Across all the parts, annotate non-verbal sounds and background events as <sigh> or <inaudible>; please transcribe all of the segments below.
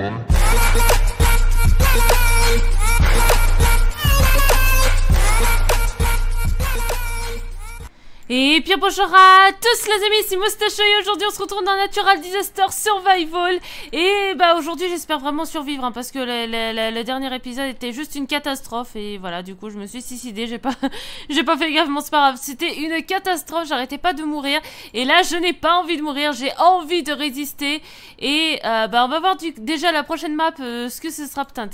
money. Et puis bonjour à tous les amis, c'est Moustache et aujourd'hui on se retrouve dans Natural Disaster Survival Et bah aujourd'hui j'espère vraiment survivre hein, parce que le, dernier épisode était juste une catastrophe Et voilà du coup je me suis suicidée, j'ai pas, <laughs> j'ai pas fait gaffe, mon. c'est pas grave C'était une catastrophe, j'arrêtais pas de mourir Et là je n'ai pas envie de mourir, j'ai envie de résister Et euh, bah on va voir du, déjà la prochaine map euh, ce que ce sera peut Putain,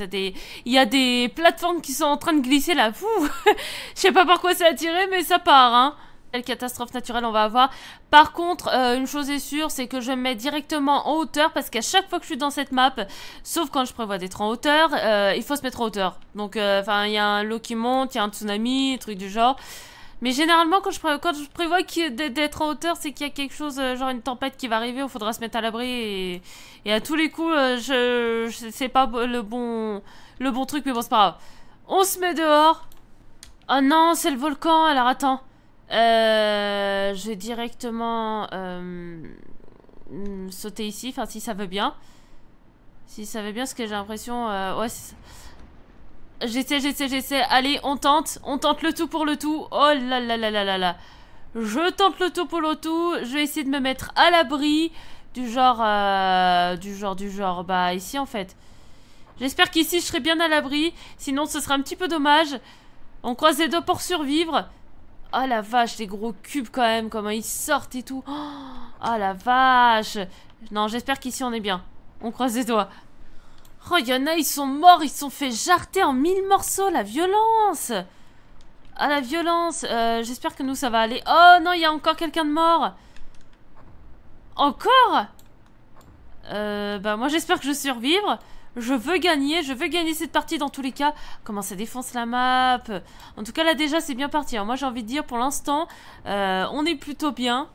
il y a des plateformes qui sont en train de glisser là, <laughs> Je sais pas par quoi ça a mais ça part hein quelle catastrophe naturelle on va avoir. Par contre, euh, une chose est sûre, c'est que je me mets directement en hauteur parce qu'à chaque fois que je suis dans cette map, sauf quand je prévois d'être en hauteur, euh, il faut se mettre en hauteur. Donc, euh, enfin, il y a un lot qui monte, il y a un tsunami, truc du genre. Mais généralement, quand je, quand je prévois d'être en hauteur, c'est qu'il y a quelque chose, genre une tempête qui va arriver, il faudra se mettre à l'abri. Et, à tous les coups, je, c'est pas le bon, le bon truc, mais bon, c'est pas grave. On se met dehors. Oh non, c'est le volcan, alors attends. Euh, je vais directement euh, mm, sauter ici, enfin si ça veut bien. Si ça veut bien, ce que j'ai l'impression... Euh, ouais, J'essaie, j'essaie, j'essaie. Allez, on tente. On tente le tout pour le tout. Oh là là là là là là. Je tente le tout pour le tout. Je vais essayer de me mettre à l'abri. Du genre... du genre, du genre. Bah, ici, en fait. J'espère qu'ici, je serai bien à l'abri. Sinon, ce sera un petit peu dommage. On croise les doigts pour survivre. Oh la vache, les gros cubes quand même, comment ils sortent et tout. Oh ah, la vache. Non, j'espère qu'ici on est bien. On croise les doigts. Oh, y'en a, ils sont morts, ils sont fait jarter en mille morceaux, la violence. Ah, la violence. Euh, j'espère que nous, ça va aller. Oh non, il y a encore quelqu'un de mort. Encore euh, bah moi j'espère que je survivre. Je veux gagner, je veux gagner cette partie dans tous les cas. Comment ça défonce la map En tout cas, là déjà, c'est bien parti. moi, j'ai envie de dire, pour l'instant, euh, on est plutôt bien.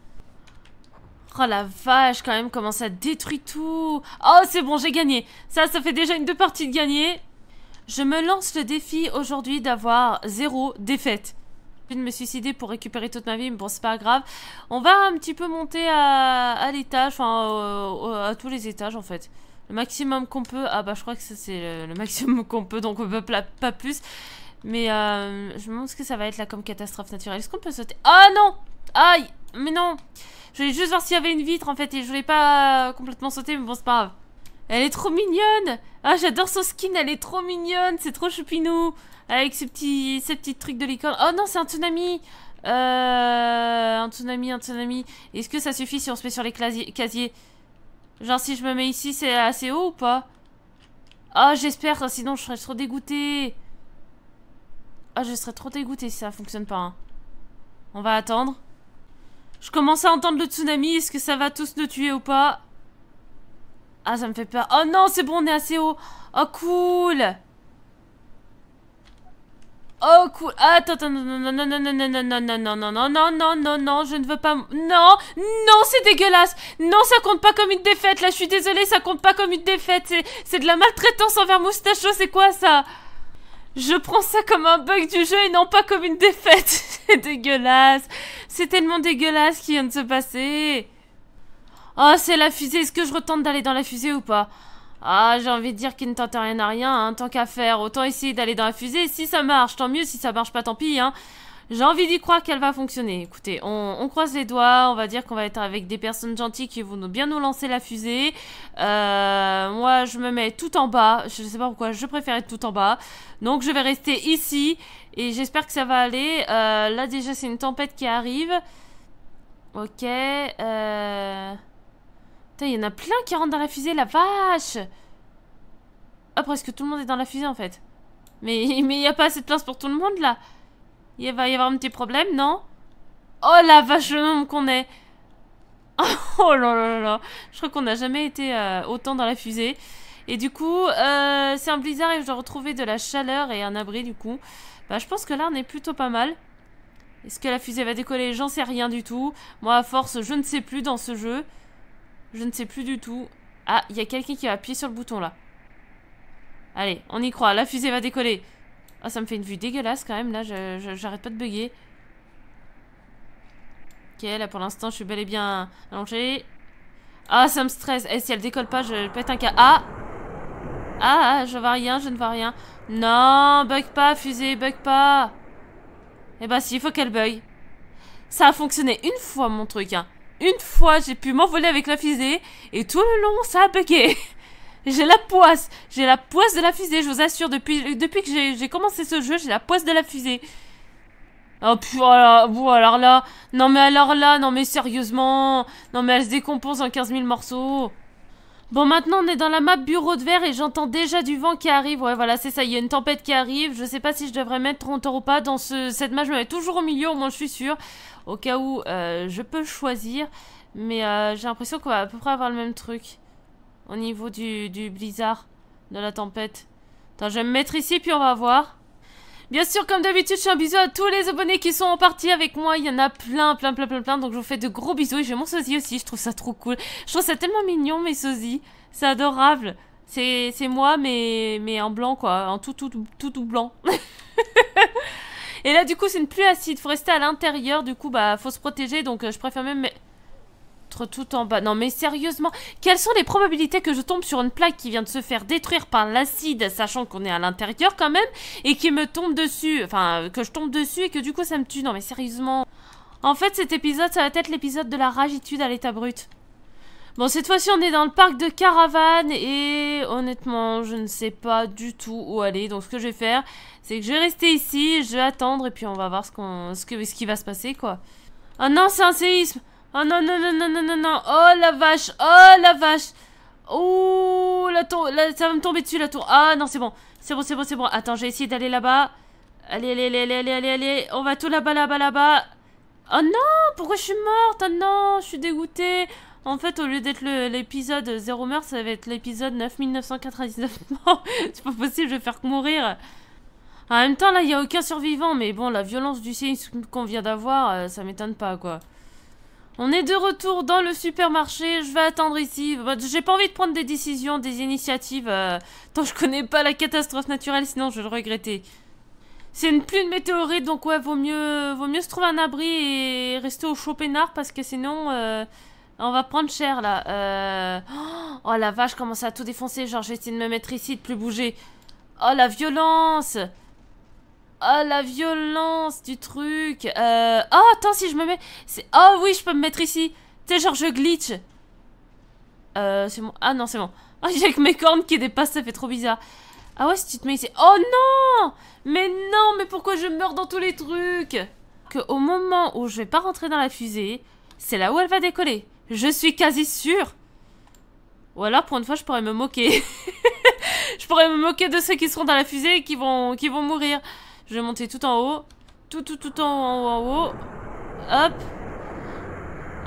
Oh la vache, quand même, comment ça détruit tout Oh, c'est bon, j'ai gagné Ça, ça fait déjà une deux parties de gagner. Je me lance le défi aujourd'hui d'avoir zéro défaite de me suicider pour récupérer toute ma vie, mais bon, c'est pas grave. On va un petit peu monter à, l'étage, enfin, à tous les étages, en fait. Le maximum qu'on peut... Ah bah je crois que c'est le, maximum <laughs> qu'on peut, donc on peut pas plus. Mais euh, je me demande ce que ça va être là comme catastrophe naturelle. Est-ce qu'on peut sauter Ah oh, non Aïe Mais non Je voulais juste voir s'il y avait une vitre en fait et je voulais pas euh, complètement sauter, mais bon c'est pas grave. Elle est trop mignonne Ah j'adore son skin, elle est trop mignonne, c'est trop choupinou Avec ce petit ces petits trucs de licorne. Oh non c'est un tsunami euh, un tsunami, un tsunami. Est-ce que ça suffit si on se met sur les casiers Genre si je me mets ici, c'est assez haut ou pas Ah, oh, j'espère, sinon je serais trop dégoûtée. oh, ah, je serais trop dégoûtée si ça fonctionne pas. Hein. On va attendre. Je commence à entendre le tsunami. Est-ce que ça va tous nous tuer ou pas Ah, ça me fait peur. Oh non, c'est bon, on est assez haut. Oh, cool Oh cool. Attends, attends, non, non, non, non, non, non, non, non, non, non, non, non, non, non, non, je ne veux pas. Non, non, c'est dégueulasse. Non, ça compte pas comme une défaite. Là, je suis désolée, ça compte pas comme une défaite. C'est de la maltraitance envers Moustacho. C'est quoi ça Je prends ça comme un bug du jeu et non pas comme une défaite. c'est dégueulasse. C'est tellement dégueulasse ce qui vient de se passer. Oh, c'est la fusée. Est-ce que je retente d'aller dans la fusée ou pas ah, j'ai envie de dire qu'il ne tente rien à rien, hein, tant qu'à faire. Autant essayer d'aller dans la fusée. Si ça marche, tant mieux. Si ça marche pas, tant pis, hein. J'ai envie d'y croire qu'elle va fonctionner. Écoutez, on, on, croise les doigts, on va dire qu'on va être avec des personnes gentilles qui vont bien nous lancer la fusée. Euh, moi, je me mets tout en bas. Je ne sais pas pourquoi, je préfère être tout en bas. Donc, je vais rester ici et j'espère que ça va aller. Euh, là, déjà, c'est une tempête qui arrive. Ok. Euh il y en a plein qui rentrent dans la fusée, la vache Ah, presque tout le monde est dans la fusée, en fait. Mais <laughs> il n'y a pas assez de place pour tout le monde, là. Il va y avoir un petit problème, non Oh la vache, le nombre qu'on est <laughs> Oh là là là là Je crois qu'on n'a jamais été euh, autant dans la fusée. Et du coup, euh, c'est un blizzard et je dois retrouver de la chaleur et un abri, du coup. Bah, je pense que là, on est plutôt pas mal. Est-ce que la fusée va décoller J'en sais rien du tout. Moi, à force, je ne sais plus dans ce jeu. Je ne sais plus du tout. Ah, il y a quelqu'un qui a appuyé sur le bouton là. Allez, on y croit. La fusée va décoller. Ah, ça me fait une vue dégueulasse quand même. Là, j'arrête pas de bugger. Ok, là pour l'instant, je suis bel et bien allongée. Ah, ça me stresse. eh, si elle décolle pas, je pète un cas. Ah Ah, je vois rien, je ne vois rien. Non, bug pas, fusée, bug pas. Eh bah ben, si, il faut qu'elle bug. Ça a fonctionné une fois, mon truc. Hein une fois, j'ai pu m'envoler avec la fusée et tout le long, ça a bugué. <laughs> j'ai la poisse, j'ai la poisse de la fusée, je vous assure. Depuis, que j'ai commencé ce jeu, j'ai la poisse de la fusée. Oh, puis voilà, oh alors là, non mais alors là, non mais sérieusement, non mais elle se décompose en 15 000 morceaux. Bon, maintenant, on est dans la map bureau de verre et j'entends déjà du vent qui arrive. Ouais, voilà, c'est ça. Il y a une tempête qui arrive. Je sais pas si je devrais mettre euros ou pas dans ce, cette map. Je me mets toujours au milieu, au moins je suis sûre. Au cas où euh, je peux choisir. Mais euh, j'ai l'impression qu'on va à peu près avoir le même truc. Au niveau du, du blizzard, de la tempête. Attends, je vais me mettre ici, puis on va voir. Bien sûr, comme d'habitude, je fais un bisou à tous les abonnés qui sont en partie avec moi. Il y en a plein, plein, plein, plein, plein. Donc je vous fais de gros bisous. Et j'ai mon sosie aussi, je trouve ça trop cool. Je trouve ça tellement mignon, mes sosies. C'est adorable. C'est moi, mais, mais en blanc, quoi. En tout, tout, tout, tout, blanc. <laughs> Et là, du coup, c'est une pluie acide. Faut rester à l'intérieur. Du coup, bah, faut se protéger. Donc euh, je préfère même tout en bas. Non mais sérieusement, quelles sont les probabilités que je tombe sur une plaque qui vient de se faire détruire par l'acide, sachant qu'on est à l'intérieur quand même, et qui me tombe dessus, enfin que je tombe dessus et que du coup ça me tue. Non mais sérieusement. En fait cet épisode ça va être l'épisode de la ragitude à l'état brut. Bon, cette fois-ci, on est dans le parc de caravane et honnêtement, je ne sais pas du tout où aller. Donc, ce que je vais faire, c'est que je vais rester ici, je vais attendre et puis on va voir ce, qu'on, ce, qui va se passer, quoi. Ah non, c'est un séisme Oh non, non, non, non, non, non, non. Oh la vache. Oh la vache. Oh la tour. ça va me tomber dessus la tour. Ah non, c'est bon. C'est bon, c'est bon, c'est bon. Attends, j'ai essayé d'aller là-bas. Allez, allez, allez, allez, allez, allez. On va tout là-bas, là-bas, là-bas. Oh non, pourquoi je suis morte Oh non, je suis dégoûtée. En fait, au lieu d'être l'épisode 0 meurt, ça va être l'épisode 9999 morts. <laughs> c'est pas possible, je vais faire que mourir. En même temps, là, il n'y a aucun survivant. Mais bon, la violence du séisme qu'on vient d'avoir, euh, ça m'étonne pas, quoi. On est de retour dans le supermarché, je vais attendre ici. Bah, j'ai pas envie de prendre des décisions, des initiatives. Euh, tant que je connais pas la catastrophe naturelle, sinon je vais le regretter. C'est une pluie de météorites, donc ouais, vaut mieux, vaut mieux se trouver un abri et rester au chaud parce que sinon, euh, on va prendre cher là. Euh, oh, oh la vache, commence à tout défoncer. Genre, j'essaie de me mettre ici, de plus bouger. Oh la violence! Oh, la violence du truc. Euh... Oh, attends, si je me mets... Oh oui, je peux me mettre ici. T'es genre, je glitch. Euh, c'est bon. Ah non, c'est bon. <laughs> j'ai que mes cornes qui dépassent, ça fait trop bizarre. Ah ouais, si tu te mets ici... Oh non Mais non, mais pourquoi je meurs dans tous les trucs Que au moment où je vais pas rentrer dans la fusée, c'est là où elle va décoller. Je suis quasi sûr. Ou alors, pour une fois, je pourrais me moquer. <laughs> je pourrais me moquer de ceux qui seront dans la fusée et qui vont, qui vont mourir. Je vais monter tout en haut. Tout, tout, tout en haut, en haut, en haut. Hop.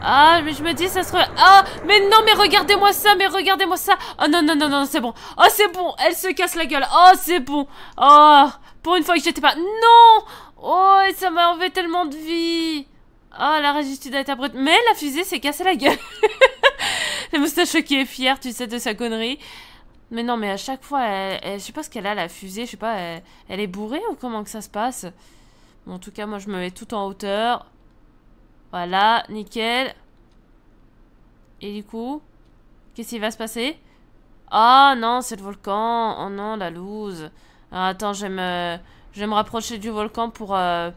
Ah, mais je me dis, ça se... Ah, mais non, mais regardez-moi ça, mais regardez-moi ça. Oh non, non, non, non, c'est bon. Oh, c'est bon, elle se casse la gueule. Oh, c'est bon. Oh, pour une fois que j'étais pas... Non Oh, et ça m'a enlevé tellement de vie. Oh, la résistance a été Mais la fusée s'est cassée la gueule. <laughs> la moustache qui est fière, tu sais, de sa connerie. Mais non, mais à chaque fois, je sais pas ce qu'elle a, la fusée, je sais pas, elle, est bourrée ou comment que ça se passe En tout cas, moi, je me mets tout en hauteur. Voilà, nickel. Et du coup, qu'est-ce qui va se passer Ah non, c'est le volcan. Oh non, la loose. Ah, attends, j'aime me, je me rapprocher du volcan pour... Euh,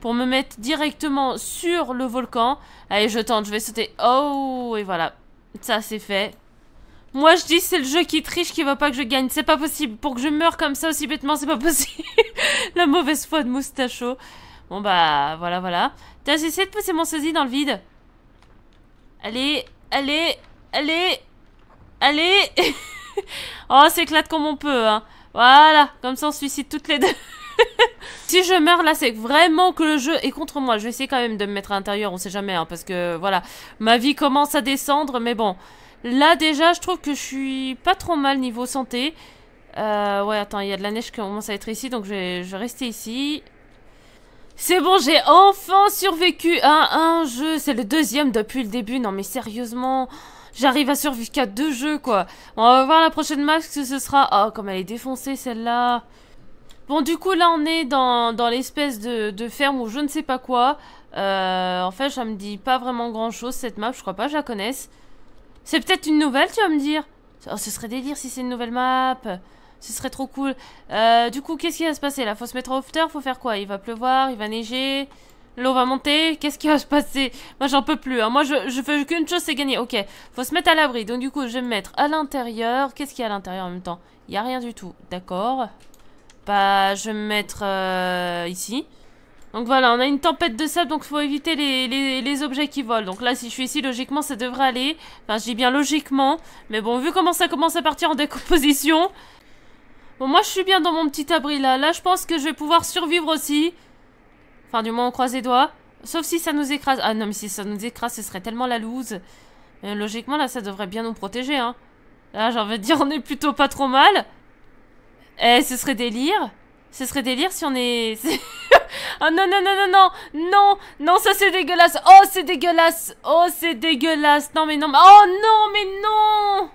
pour me mettre directement sur le volcan. Allez, je tente, je vais sauter. Oh, et voilà. Ça, c'est fait. Moi, je dis c'est le jeu qui triche qui veut pas que je gagne. C'est pas possible. Pour que je meure comme ça aussi bêtement, c'est pas possible. <laughs> La mauvaise foi de Moustacho. Bon bah, voilà, voilà. T'as essayé de pousser mon sosie dans le vide. Allez, allez, allez, allez. <laughs> oh, s'éclate comme on peut, hein. Voilà, comme ça on se suicide toutes les deux. <laughs> si je meurs là, c'est vraiment que le jeu est contre moi. Je vais essayer quand même de me mettre à l'intérieur, on sait jamais, hein, parce que voilà, ma vie commence à descendre, mais bon. Là, déjà, je trouve que je suis pas trop mal niveau santé. Euh, ouais, attends, il y a de la neige qui commence à être ici, donc je vais, rester ici. C'est bon, j'ai enfin survécu à un jeu. C'est le deuxième depuis le début. Non, mais sérieusement, j'arrive à survivre qu'à deux jeux, quoi. On va voir la prochaine map, ce sera... Oh, comme elle est défoncée, celle-là. Bon, du coup, là, on est dans, dans l'espèce de, de, ferme ou je ne sais pas quoi. Euh, en fait, ça me dit pas vraiment grand-chose, cette map. Je crois pas je la connaisse. C'est peut-être une nouvelle, tu vas me dire oh, Ce serait délire si c'est une nouvelle map. Ce serait trop cool. Euh, du coup, qu'est-ce qui va se passer là Faut se mettre en faut faire quoi Il va pleuvoir, il va neiger, l'eau va monter. Qu'est-ce qui va se passer Moi, j'en peux plus. Hein. Moi, je, fais qu'une chose, c'est gagner. Ok, faut se mettre à l'abri. Donc, du coup, je vais me mettre à l'intérieur. Qu'est-ce qu'il y a à l'intérieur en même temps Il n'y a rien du tout. D'accord. Bah, je vais me mettre euh, ici. Donc voilà, on a une tempête de sable, donc faut éviter les, les, objets qui volent. Donc là, si je suis ici, logiquement, ça devrait aller. Enfin, je dis bien logiquement. Mais bon, vu comment ça commence à partir en <laughs> décomposition... Bon, moi, je suis bien dans mon petit abri, là. Là, je pense que je vais pouvoir survivre aussi. Enfin, du moins, on croise les doigts. Sauf si ça nous écrase. Ah non, mais si ça nous écrase, ce serait tellement la loose. Mais euh, logiquement, là, ça devrait bien nous protéger, hein. Là, j'ai envie de dire, on est plutôt pas trop mal. Eh, ce serait délire. Ce serait délire si on est... <laughs> Oh non, non, non, non, non, non, non, ça c'est dégueulasse. Oh, c'est dégueulasse. Oh, c'est dégueulasse. Non, mais non, oh non, mais non.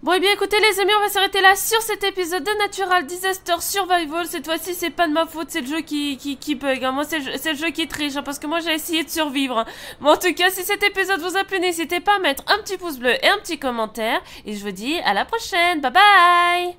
Bon, et eh bien écoutez les amis, on va s'arrêter là sur cet épisode de Natural Disaster Survival. Cette fois-ci, c'est pas de ma faute, c'est le jeu qui, qui, qui bug. Hein. Moi, c'est le, jeu qui triche, hein, parce que moi, j'ai essayé de survivre. Bon, en tout cas, si cet épisode vous a plu, n'hésitez pas à mettre un petit pouce bleu et un petit commentaire. Et je vous dis à la prochaine. Bye bye